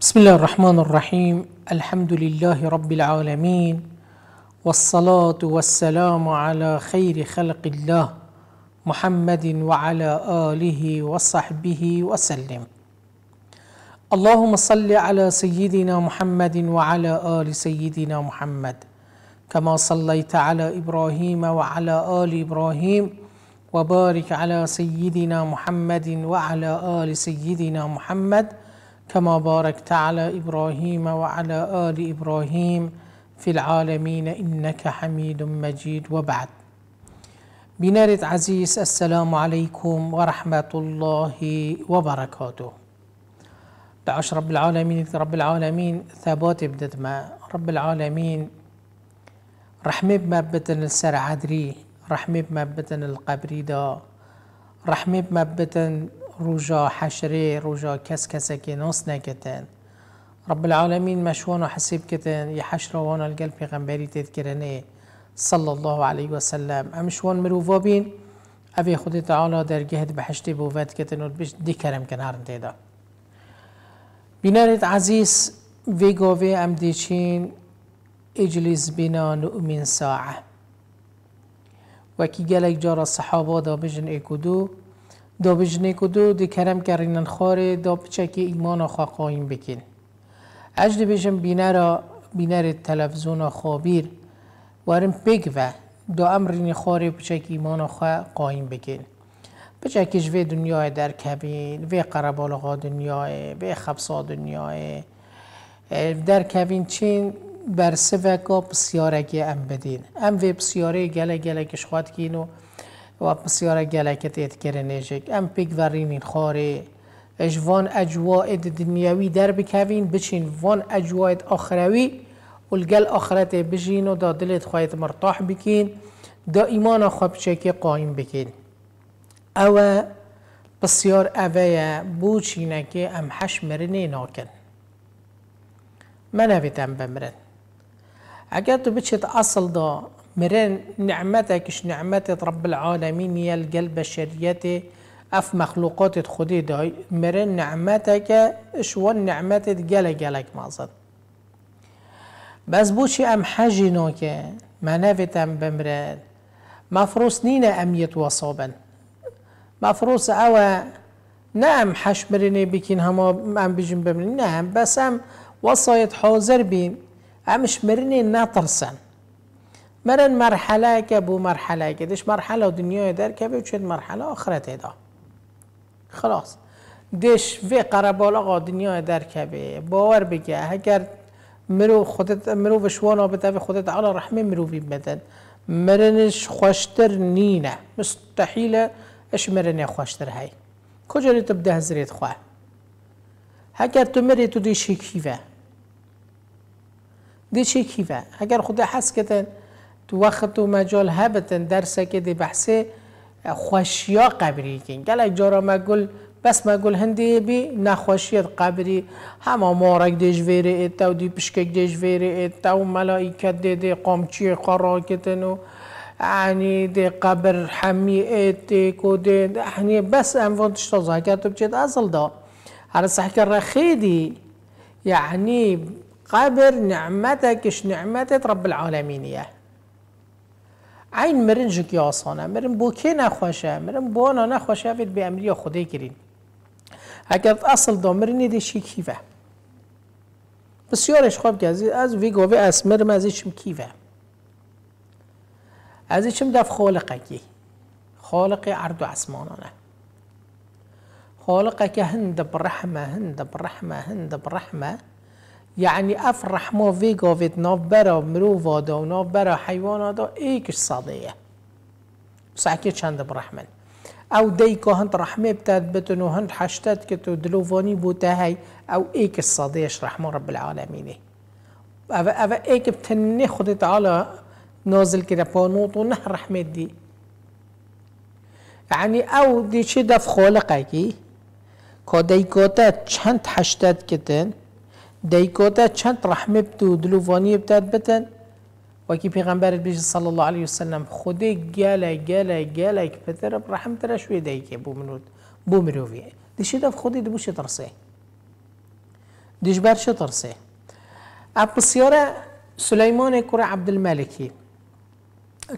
بسم الله الرحمن الرحيم الحمد لله رب العالمين والصلاة والسلام على خير خلق الله محمد وعلى آله وصحبه وسلم اللهم صل على سيدنا محمد وعلى آل سيدنا محمد كما صليت على إبراهيم وعلى آل إبراهيم وبارك على سيدنا محمد وعلى آل سيدنا محمد كما باركت على ابراهيم وعلى ال ابراهيم في العالمين انك حميد مجيد وبعد بنارة عزيز السلام عليكم ورحمة الله وبركاته دعش رب العالمين رب العالمين ثبات بددما رب العالمين رحمة بمبتن السر عدري رحمة بمبتن القبري دا رحمة بمبتن رجا حشري رجا كس كسكي نص نكتن رب العالمين مشوان وحسيب كتن يحشر وانا حشره في الگل تذكرني صلى الله عليه وسلم امشوان مروفا بين أبي خود تعالى در جهد بحشتی بوفات كتن و بش كرم كنار کنارن تیدا عزيز في قوفي ام ديشين اجلس بنا نؤمن ساعه وكي گلک جار الصحابة دا بجن ایکودو دا بجنه کدو دی کرم کرنن خاره دا پچک ایمان آخوا قایم بکن اجده بجن بینه را بینر تلفزون خوابیر وارم بگوه دا امرین خاره پچک ایمان آخوا قایم بکن پچکش وی دنیا در کبین وی قربالغا دنیا، وی خبصا دنیا، در کبین چین برسه و بسیاره که ام بدین ام وی بسیاره گله گله کش خواد کینو و بسیار گلکت ایت اتکرنیجک ام پیگ ورینین خاره اش وان اجواء دنیاوی در بکوین بچین وان اجواء آخروی و الگل آخرت بجین و دا دلت خواهید مرتاح بکین دا ایمان خواب چکی قایم بکین او بسیار اوه بو چینکه ام حش مرنه ناکن من اویت ام بمرن اگر تو بچیت اصل دا مرن نعمتك نعمت رب العالمين يا القلب الشريتي اف مخلوقات خدي داي مرن نعمتك اش ون نعمت گله گلک مازد بس بوشي ام حجی ما که ام بمرد مفروس نينا ام يتواصبن مفروس او نعم حش مرینه بكين هما ام بجن نعم بس ام وصايت حوزر بین امش مرینه ناطرسن مرن مرحله که بو مرحله که دش مرحله دنیای در که بود چند مرحله آخرت ایدا خلاص دش و قربال آقا دنیای در که باور بگه اگر مرو خودت مرو وشوانا بده و خودت علا رحمه مرو مروی بدن مرنش خوشتر نینه مستحیله اش مرنه خوشتر هی کجا رو تبده هزریت خواه اگر تو مری تو دیشه کیوه دیشه کیوه اگر خود حس کتن تو وقت تو مجال هبتن درس که دی بحث خوشیا قبری کن گل گلک جارا مگل بس مگل هندی بی نخوشیت قبری هم آمارک دیش ویره ایتا و دی پشکک دیش ویره ایتا و ملائکت دی دی قامچی قراکتن و یعنی دی قبر حمی حميئتي كودين يعني بس تشتا زاکت و بچید ازل دا هر سحکر صحك الرخيدي یعنی قبر نعمتك اش نعمتك رب العالمینیه این مرن جگی آسانه مرن بوکی نخوشه مرن بانا نخوشه اوید به امری خوده گرین اگر اصل دا مرنی دیشی کیوه بسیارش خواب از وی گاوه از مرم از ایچم کیوه از ایچم دف خالقه خالق عرض و اسمانانه خالقه که هند برحمه هند برحمه هند برحمه يعني افرح مو في گاوید نوف برا مرو وادا و برا برا دو ايكش صادیه سعکی شاند برحمن او ديكو هند رحمه بتاد بتنو هند حشتات كتو دلوفوني دلوفانی او ایکش صادیش رحمه رب العالمين افا افا ايك بتني خود تعالى نازل كده بانوط ونه رحمه دي يعني او دي شي دف خالقه كي ديكو كاتا چند حشتات كتن دیکوتا چند رحمه بتو وانی بتاد بتن کی پیغمبر بیش صلی الله علیه سلم خودی گله گله گله پتر رحم ترش وی دیگه بو منود بو مروی دیشید اف دبوش ترسه دیش برش ترسه اب سلیمان کره عبد الملکی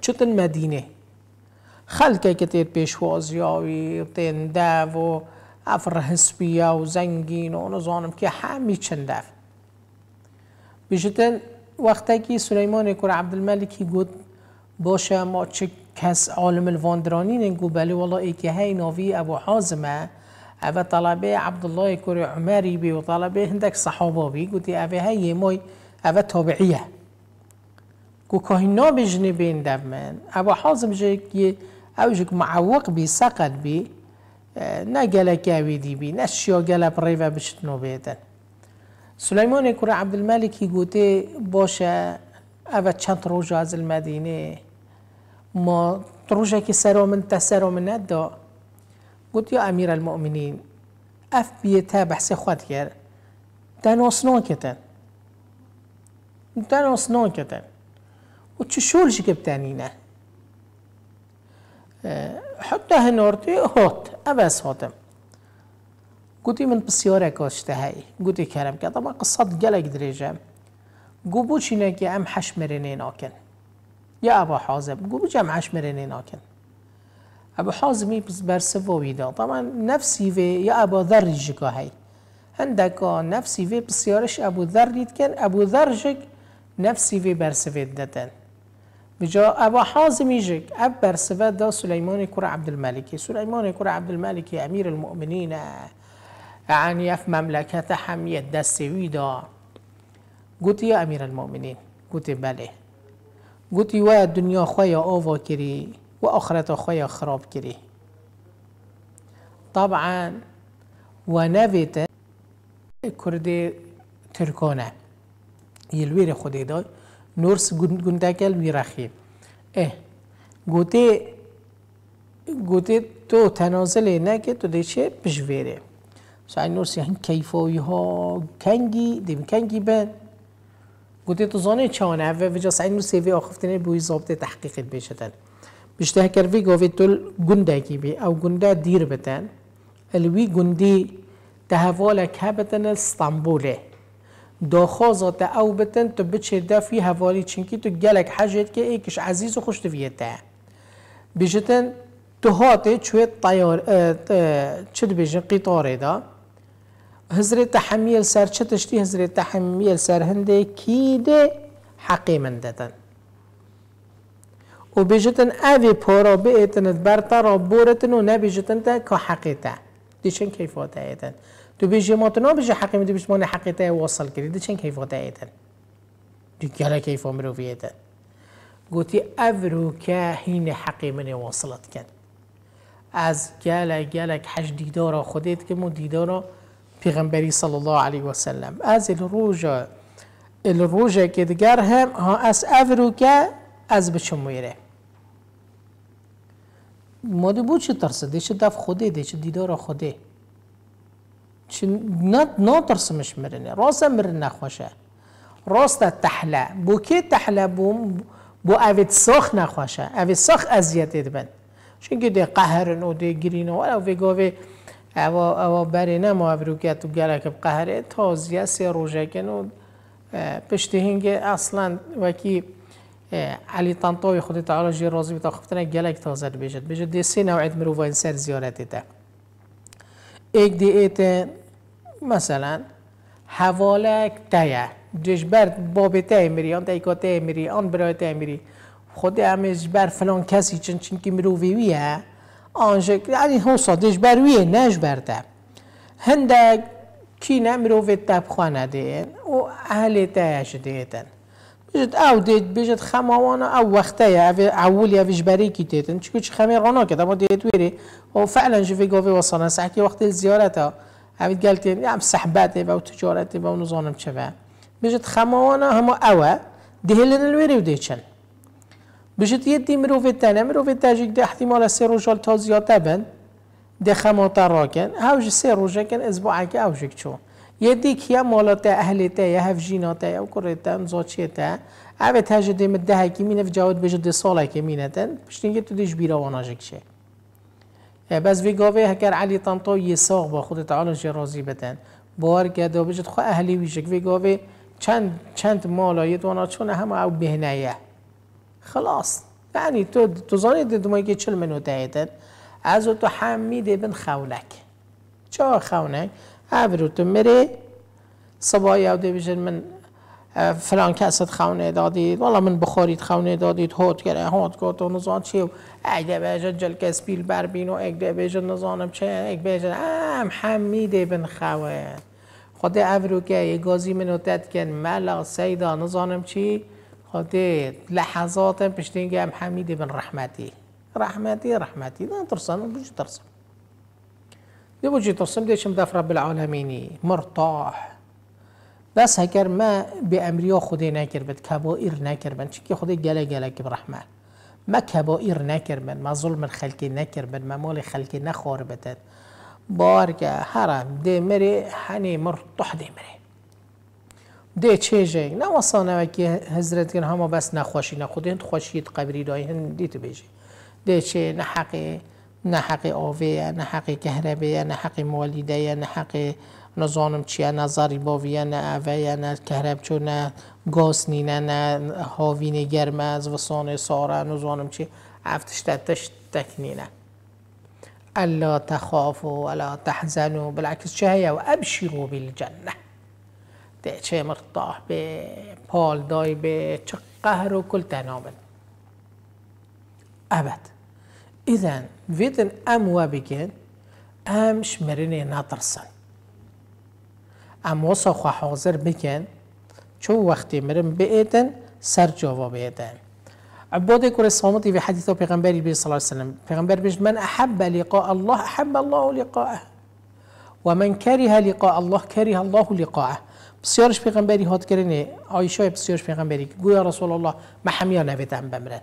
چطن مدینه خلقه که تیر پیش وازیاوی تنده دو و افر حسبیه و زنگین و زانم که همی چند دفت بجدن وقتی که سلیمان کور عبدالملکی گفت باشه ما چه کس عالم الواندرانی نگو بله والا ای که هی ناوی ابو حازمه اوه طلبه عبدالله کور عمری بی و طلبه هندک صحابه بی گوتی اوه هی مای اوه تابعیه گو کاهی نابجنه بین من ابو حازم جه که معوق بی سقد بی نەگەلێک دی بی نەشیۆ گەلە بڕێڤە بشتنەوە بێتن. باشه کوڕە چند گوتێ از المدینه ما ڕۆژ که مەدینێ ڕژێکی سەرۆ من تە سەرۆ منەتدا یا امیر المؤمنین ئەف بە تا بەحسێ خوات کرد دەنۆسنۆکتن کتن و چ شۆژی کە نه حتی هنورتی هات اوز هاتم گوتی من بسیار کاشته هی گوتی کرم که اما قصد گلک دریجم گو بوچینه که ام حشمرینه ناکن یا ابا حازم گو بوچه ام حشمرینه ناکن ابو حازمی بر سواوی دا طبعا نفسی فی یا ابو ذر جکا هی هندکا نفسي في بسيارش أبو ذر يتكن أبو ذر جك نفسي في برسفيد دتن بجا أبا حازم يجيك أبر سفاد دا سليمان كرة عبد الملكي سليمان كرة عبد الملكي أمير المؤمنين يعني يف مملكة حمية دا سويدا قلت يا أمير المؤمنين قلت بله قلت يا الدنيا خويا أوفا كري وأخرى آخرت خراب كري طبعا ونفت كردي تركونا يلوير خودي خودی Norse Gundagal ویرخی اه گوته گوته تو تنازل نه که تو دیشه بجویره سعی نورسی هن کیفاوی ها کنگی دیم کنگی بن گوته تو زانه چانه و وجا سعی نورسی وی آخفتنه بوی زابطه تحقیق بیشتن بیشتر کروی گاوی تل گنده بی او گنده دیر بتن الوی گندی که بدن استانبوله داخوازا تا او بتن تو بچه دا فی حوالی چنکی تو گلک حجت که ایکش عزیز و خوش دویتا بجتن تو هاته چوی طیار چه بیجن قطاره دا هزره تحمیل سر چه تشتی هزره تحمیل سر هنده کیده حقی من دتن و بیجتن اوی پارا بیتن برتر را بورتن و نبیجتن تا که حقی تا دیشن کیفاته ایتن دو ما ماتنا بیجه حقیم تو بیش مانه حقی کردی واصل کریده کیف حیفا ده ایدن دو گلک حیفا مرو بیدن گویی او که هین حقی وصلت کن از گلک گلک حج دیدارا خودت که مو دیدارا پیغمبری صلی الله علیه و سلم از الروج الروج که دیگر هم ها از او که از بچه میره ما دو بود چه ترسه دیشه دف خوده دیشه دیدارا خوده نه ترسمش مرنه راست مرنه خوشه راست تحله بو که تحله بوم بو اوید ساخ نخواشه اوید ساخ ازیت بند چون که ده قهرن و ده گرین و او اوا او او بری نه ما رو که تو گرک قهره تازیه سه کن و پشته هنگ اصلا وکی علی تنطوی خود تعالی جی راضی بیتا خفتنه گلک تازه بیشد بیشد ده سه نوعید مروفاین سر زیارتی ده ایتن e مثلا حوالک تایه دشبرد باب تای میری آن تای کاته میری آن برای تای میری خود همه بر فلان کسی چون چون که میرو ویه آن شکل یعنی هو سادش بر ویه نش برده هندک کی نمیرو و تب خانه این، او اهل تایش دیتن بیجت او دید بیجت خماوانا او وقته یا اول یا بری کی تیتن چکو چی خمیر غنا کده ما دید ویری او فعلا جوی گاوی وصانا سحکی وقت زیارت ها اوید گلتین ام صحبت و تجارت و نزانم چه و بیجت خماوانا همه اوه دهلن الویری و دیچن بیجت یه دی مروفی تنه مروفی تجیگ ده احتمال سه روشال تا زیاده بند ده خماتا راکن هاوش سه روشه کن ازباعه که اوشک چون مالات اهلیت مولات أهلتا يا هفجيناتا يا وكرتا نزاتشيتا أبي تجد ده می في جاود بجد صالة كمينة باش تو دیش بيرا وناجك شه. بس فی هکر علی علی یه ساق با خود تعالی راضی بدن بار گدا بجد خواه اهلی ویشک وی گاوه چند چند مالایت وانا چون همه او یه خلاص یعنی تو تو زانی دمایی که چل منو دهیدن از تو حمیده بن خولک چه خونک avbrute تو det صبحی او یو دیویژن من فلان کست خونه دادید والا من بخورید خونه دادید هوت گره هوت گوت و نزان چی و اگ جل جلک سپیل بر بین و اگ نزدم نزانم چه اگ بجن، ام حمیده بن خواه خود ابرو که یه گازی منو دد کن ملا سیدا نزانم چی خود لحظاتم پشتینگم حمیده بن رحمتی رحمتی رحمتی نه ترسان بجو ترسان بوجه ترسم ديشم داف رب العالمين مرتاح بس هكر ما به امریا ناكر بد كبائر ناكر چون شكي خودی گله گله که برحمه ما كبائر ناكر نکربن ما ظلم ناكر نکربن ما مال خلقی نخور بدن بار حرام دي مري حني مرتاح دي مري دي چه جي نوصانا وكي هزرت هما بس نخوشي نخودی هند خوشید قبری دایی هند دیت بیجی چه نحقي نه حق آوه نه حق کهربه نه حق مالیده نه حق نزانم چیه نه باوی نه یا نه کهربچو نه گاز نینه نه هاوین گرمز از وسان ساره نزانم چی افتش تتش تکنینه الا تخافوا ولا تحزنوا بالعکس چه و ابشروا بالجنه ده چه مرتاح به پال دای به چه قهر و کل تنامل ابد اذا فيتن ام وابيكين ام شمريني ناطرسن ام وصخ wasa khwa شو وقت مرن بيتن سر جوا بيتن عبودة كورة الصامتي في حديث پیغمبر صلى الله عليه وسلم پیغمبر بيش من أحب لقاء الله أحب الله لقاءه ومن كره لقاء الله كره الله لقاءه بسیارش پیغمبری هات کرنه عایشه بسیارش پیغمبری گویا رسول الله محمیا نویتم بمرن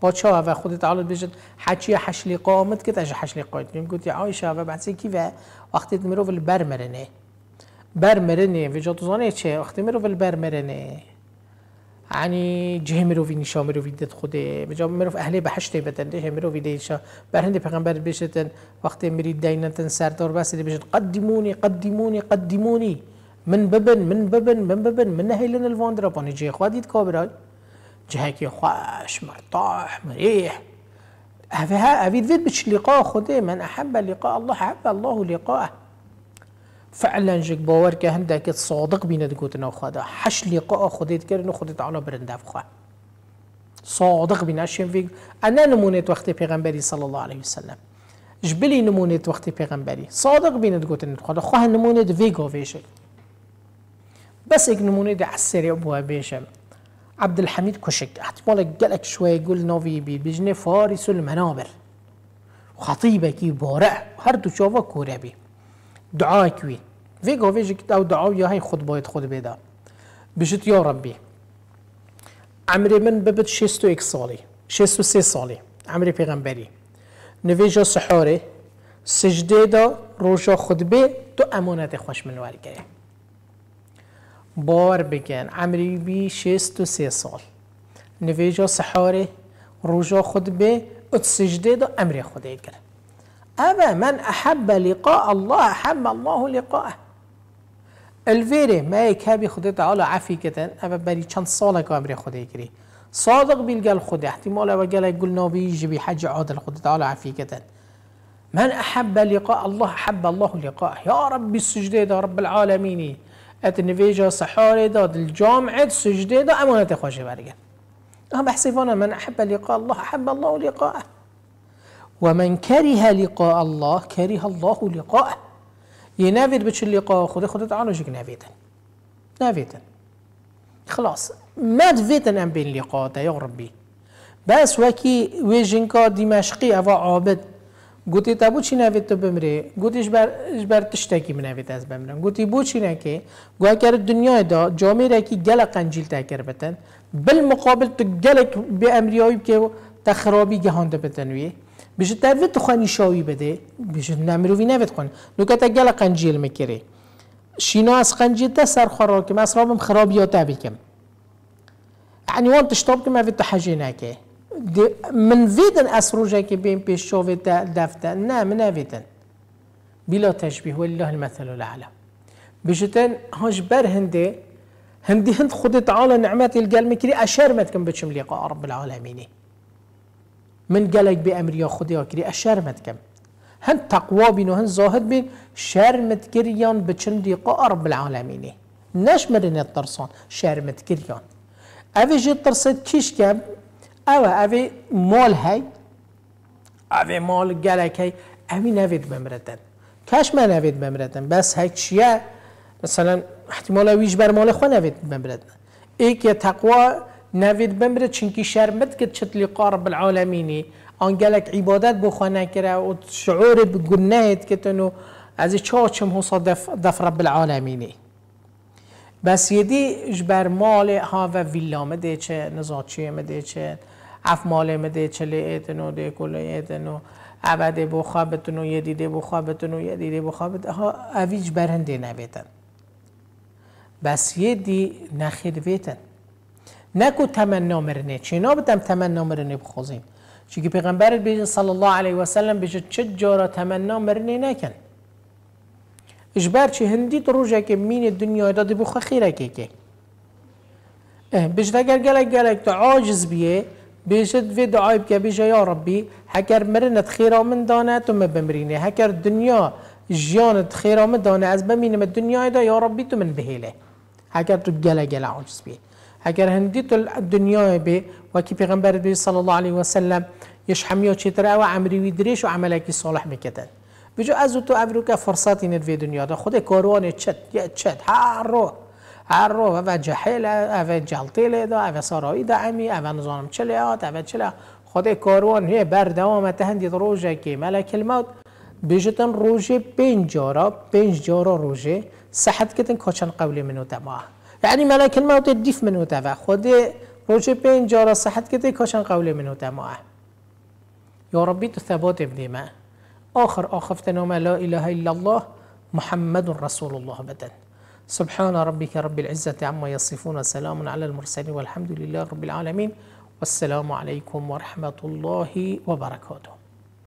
پاچا و خود تعالی بجد حچی حشلی قامت که تاش حشلی قایت میم گوتی عایشه و بعد کی و وقتی میرو ول بر مرنه بر مرنه و جاتو زانه چه وقتی میرو ول بر مرنه يعني جه مروفي نشا مروفي دت و بجا میرو اهل بحشت بدن ده مروفي دي نشا برهند پیغمبر بشتن وقتی میری دینتن سردار بس دي بشت قدموني قدموني من ببن من ببن من ببن من نهیلن الفاندرا باني جه خواديت كابراي جهكي خوش مرتاح مريح هذه ذبش لقاء خدي من أحب لقاء الله أحب الله لقاءه فعلا جك باور که هندك صادق بيند گوتنا خدا حش لقاء خودت کرن و خودت علا برندف خواه صادق بینشیم فیگ انا نمونت وقت پیغمبری صلی الله علیه وسلم جبلی نمونت وقت پیغمبری صادق بیند گوتن خدا خواه نمونت ویگا ویشه بس اگ نمونت عسری ابوها بیشم عبد الحميد كوشك احتمال قلك شوي يقول نوفي بجني فارس المنابر وخطيبة كي بارع هر دو شوفا كوريا بي دعاء كوي فيجو فيجي او دعاء يا هاي خد بايت خد بيدا بجت يا ربي عمري من ببت شستو اك صالي شستو سي صالي عمري پیغمبری نویجا سحاره سجده دا خود بي تو امانت خوش منوار کرد بار بگن عمری بی شیست و سی سال نویجا سحاره روژا خود به ات سجده دا امر خود گر اما من احب لقاء الله احب الله لقاءه الویره ما یک هبی خدي تعالى عفی كتن اما بری چند سال سالة كامري خدي كري صادق بیلگل خدي احتمال و قال گل نابی جبی حج عادل خدي تعالى عفی كتن من أحب لقاء الله أحب الله لقاء يا رب السجدة يا رب العالمين ات نویجا سحاره داد الجامع سجده دا امانت خواشه برگرد هم آه، بحسیفانا من احب لقاء الله احب الله لقاءه ومن كره لقاء الله كره الله لقاءه ينافد بتش اللقاء خود خود تعالى شك نافيتن نافيتن خلاص ما تفيتن ام بين لقاء يا ربي بس وكي ويجنكا دمشقي افا عابد گوتی تا بو چی نوید تو بمری گوتی بر بر تشتکی منوید از بمرن گوتی بو چی نکی گوه دنیای دا جامعه را کی گل قنجیل تا کر بتن بل مقابل تو گل به امریایی که تخرابی گهانده بتنوی وی تا تروی تو خانی شاوی بده بیش نمروی نوید خون تا گل قنجیل میکری شینا از قنجیل تا سر خوراکم اسرابم خرابی یا بکم یعنی وان تشتاب که ما تو حجی من فيدن اسروجه بين بین پیش شوه دفته من فيدن بلا تشبيه والله المثل الاعلى بجتن هاش بر هندي هندي هند خد تعالى نعمات القال مكري أشار ما تكم بتشم لقاء رب العالمين من قالك بأمر يا خدي كري أشار ما تكم هند تقوى بين وهند زاهد بين شار متكريان بتشم لقاء رب العالمين ناش مرن الترصان شار متكريان أفيج الترصد كيش كم او مال مال هەی ئەوێ مۆڵ بمردن ئەمی من نوید بمردن. بس بمردن چیه؟ مثلا چییە مثلەن بر ویش بر نوید بمردن. بمرەتن ئیکێ تەقوا نوید بمرد چینکی شەرمت کرد که لی قار بالعالمینی آن گەلک عبادت بۆ خۆ نەکرا و شعورت دف کردن و ئەزی چاچم ها دەفرە بالعالمینی بەسیدی ها و ویلا هاە ویلامە دێچێ مده چه افمال مده چله ایتنو ده کل و عبد بخوابتون و یه دیده بخوابتون و یه دیده بخوابت ها اویج برنده نبیتن بس یه دی نخیر بیتن نکو تمنا مرنه چینا بدم تمنا مرنه بخوزیم چی که پیغمبر بیجه صلی الله علیه و سلم بیجه چه جارا تمنا مرنه نکن اجبر چه هندی تو روزه که مین دنیا داده بخوا خیره که که بیجه اگر گلک تو عاجز بیه بيجد في دعاي بك بيجا يا ربي هكر مرنة خيرة من دانا تم بمريني هكر دنيا جيانة خيرة من دانا از بمين من الدنيا دا يا ربي تمن بهيله هكر تبقى جلا عجز بي هكر هندي الدنيا بي وكي پیغمبر بي صلى الله عليه وسلم يشحميو تشترا وعمري ويدريش وعملك صالح مكتن بيجو ازو تو افروك فرصاتي في دنيا دا خود كاروان چت يا تشت هارو هر و وجهل او جلتیل دا او سارایی دا امی و نزانم چلی آت او چلی خود کاروان هی بر دوامت هندید روژه که ملک الموت بیشتن روژه پنج جارا پنج جارا روژه صحت کتن کاچن قبلی منو تما یعنی ملک الموت دیف منو تما خود روژه پنج جارا صحت کتن کاشن قولی منو ما یا ربی تو ثبات ابنی ما آخر آخفتن ما لا اله الا الله محمد رسول الله بدن سبحان ربك رب العزة عما يصفون سلام على المرسلين والحمد لله رب العالمين والسلام عليكم ورحمة الله وبركاته